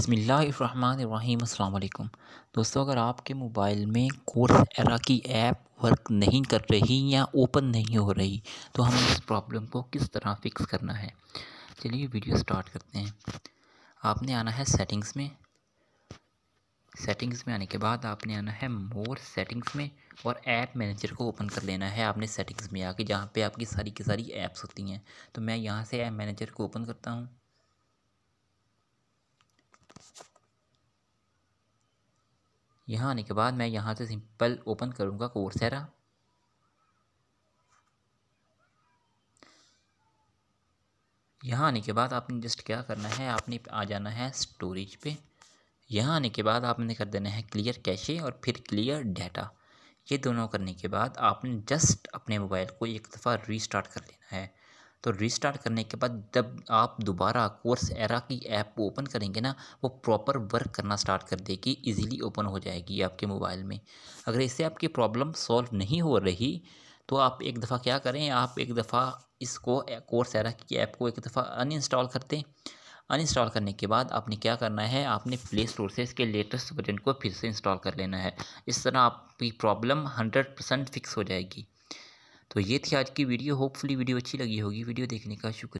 अस्सलाम वालेकुम दोस्तों अगर आपके मोबाइल में कोर्स एरा की ऐप वर्क नहीं कर रही या ओपन नहीं हो रही तो हमें इस प्रॉब्लम को किस तरह फिक्स करना है चलिए वीडियो स्टार्ट करते हैं आपने आना है सेटिंग्स में सेटिंग्स में आने के बाद आपने आना है मोर सेटिंग्स में और ऐप मैनेजर को ओपन कर लेना है आपने सेटिंग्स में आके जहाँ पे आपकी सारी की सारी ऐप्स होती हैं तो मैं यहाँ से ऐप मैनेजर को ओपन करता हूँ यहाँ आने के बाद मैं यहाँ से सिंपल ओपन करूँगा कोर्सेरा यहाँ आने के बाद आपने जस्ट क्या करना है आपने आ जाना है स्टोरेज पे यहाँ आने के बाद आपने कर देना है क्लियर कैशे और फिर क्लियर डाटा ये दोनों करने के बाद आपने जस्ट अपने मोबाइल को एक दफ़ा रीस्टार्ट कर लेना है तो रिस्टार्ट करने के बाद जब आप दोबारा कोर्स एरा की ऐप ओपन करेंगे ना वो प्रॉपर वर्क करना स्टार्ट कर देगी इजीली ओपन हो जाएगी आपके मोबाइल में अगर इससे आपकी प्रॉब्लम सॉल्व नहीं हो रही तो आप एक दफ़ा क्या करें आप एक दफ़ा इसको कोर्स एरा की ऐप को एक दफ़ा अनइंस्टॉल कर दें अनइंस्टॉल करने के बाद आपने क्या करना है आपने प्ले स्टोर से इसके लेटेस्ट वर्जन को फिर से इंस्टॉल कर लेना है इस तरह आपकी प्रॉब्लम हंड्रेड परसेंट फिक्स हो जाएगी तो ये थी आज की वीडियो होपफुली वीडियो अच्छी लगी होगी वीडियो देखने का शुक्रिया